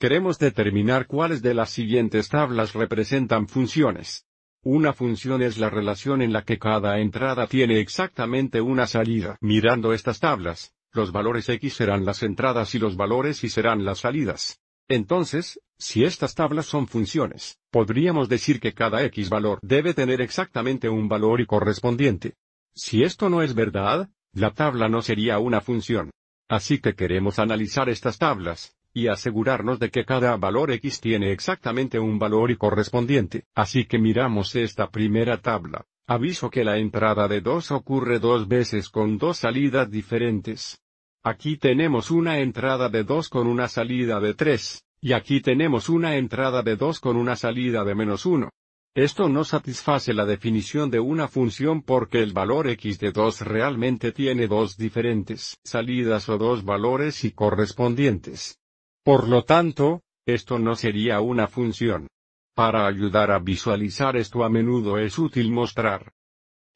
Queremos determinar cuáles de las siguientes tablas representan funciones. Una función es la relación en la que cada entrada tiene exactamente una salida. Mirando estas tablas, los valores x serán las entradas y los valores y serán las salidas. Entonces, si estas tablas son funciones, podríamos decir que cada x valor debe tener exactamente un valor y correspondiente. Si esto no es verdad, la tabla no sería una función. Así que queremos analizar estas tablas, y asegurarnos de que cada valor x tiene exactamente un valor y correspondiente. Así que miramos esta primera tabla. Aviso que la entrada de 2 ocurre dos veces con dos salidas diferentes. Aquí tenemos una entrada de 2 con una salida de 3, y aquí tenemos una entrada de 2 con una salida de menos 1. Esto no satisface la definición de una función porque el valor x de 2 realmente tiene dos diferentes salidas o dos valores y correspondientes. Por lo tanto, esto no sería una función. Para ayudar a visualizar esto a menudo es útil mostrar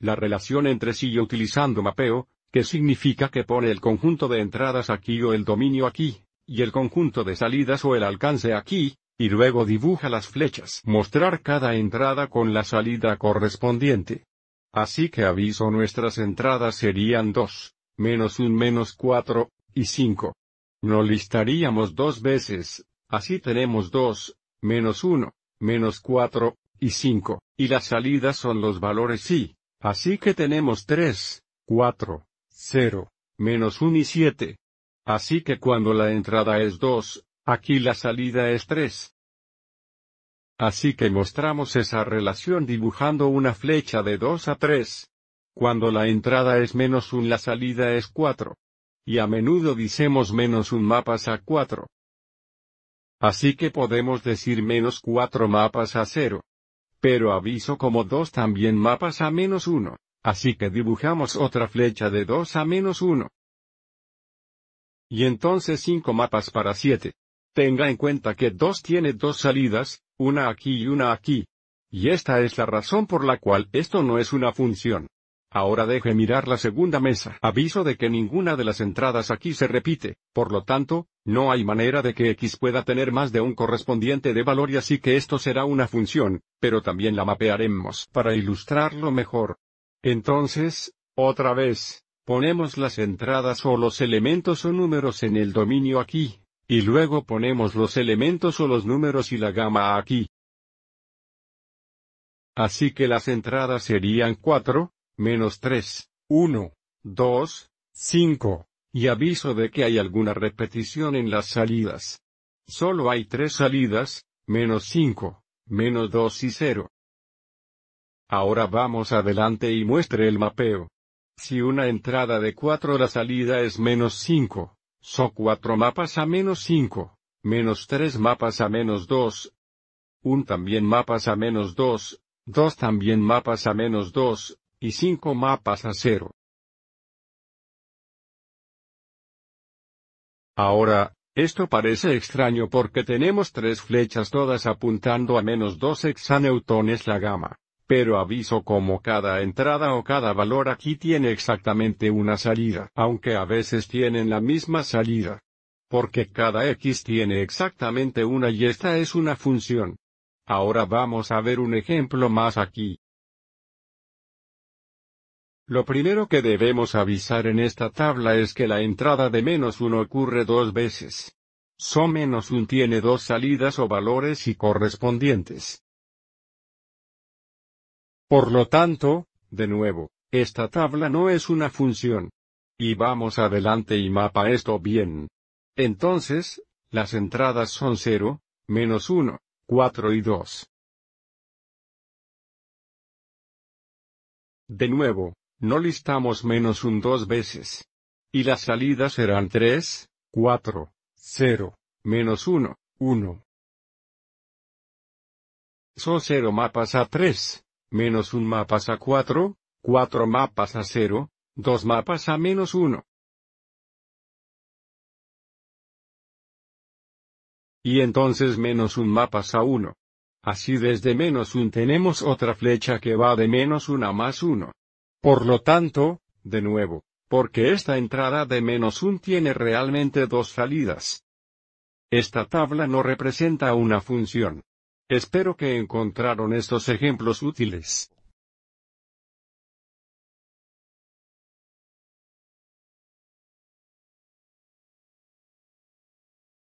la relación entre sí utilizando mapeo, que significa que pone el conjunto de entradas aquí o el dominio aquí, y el conjunto de salidas o el alcance aquí, y luego dibuja las flechas. Mostrar cada entrada con la salida correspondiente. Así que aviso nuestras entradas serían 2, menos 1 menos 4, y 5. No listaríamos dos veces, así tenemos 2, menos 1, menos 4 y 5, y las salidas son los valores y. Así que tenemos 3, 4, 0, menos 1 y 7. Así que cuando la entrada es 2, aquí la salida es 3. Así que mostramos esa relación dibujando una flecha de 2 a 3. Cuando la entrada es menos 1, la salida es 4. Y a menudo dicemos menos un mapas a 4. Así que podemos decir menos cuatro mapas a cero. Pero aviso como dos también mapas a menos uno. así que dibujamos otra flecha de dos a menos uno. Y entonces cinco mapas para siete. Tenga en cuenta que dos tiene dos salidas, una aquí y una aquí. Y esta es la razón por la cual esto no es una función. Ahora deje mirar la segunda mesa. Aviso de que ninguna de las entradas aquí se repite, por lo tanto, no hay manera de que X pueda tener más de un correspondiente de valor y así que esto será una función, pero también la mapearemos para ilustrarlo mejor. Entonces, otra vez, ponemos las entradas o los elementos o números en el dominio aquí, y luego ponemos los elementos o los números y la gama aquí. Así que las entradas serían 4, menos 3, 1, 2, 5, y aviso de que hay alguna repetición en las salidas. Solo hay tres salidas, menos 5, menos 2 y 0. Ahora vamos adelante y muestre el mapeo. Si una entrada de 4 la salida es menos 5, so 4 mapas a menos 5, menos 3 mapas a menos 2, un también mapas a menos 2, 2 también mapas a menos 2, y cinco mapas a cero. Ahora, esto parece extraño porque tenemos tres flechas todas apuntando a menos dos hexaneutones la gama. Pero aviso como cada entrada o cada valor aquí tiene exactamente una salida, aunque a veces tienen la misma salida. Porque cada x tiene exactamente una y esta es una función. Ahora vamos a ver un ejemplo más aquí. Lo primero que debemos avisar en esta tabla es que la entrada de menos 1 ocurre dos veces. So menos 1 tiene dos salidas o valores y correspondientes. Por lo tanto, de nuevo, esta tabla no es una función. Y vamos adelante y mapa esto bien. Entonces, las entradas son 0, menos 1, 4 y 2. De nuevo, no listamos menos un dos veces. Y las salidas serán 3, 4, 0, menos 1, 1. Son 0 mapas a 3, menos 1 mapas a 4, 4 mapas a 0, 2 mapas a menos 1. Y entonces menos un mapas a 1. Así desde menos un tenemos otra flecha que va de menos 1 a más 1. Por lo tanto, de nuevo, porque esta entrada de menos un tiene realmente dos salidas. Esta tabla no representa una función. Espero que encontraron estos ejemplos útiles.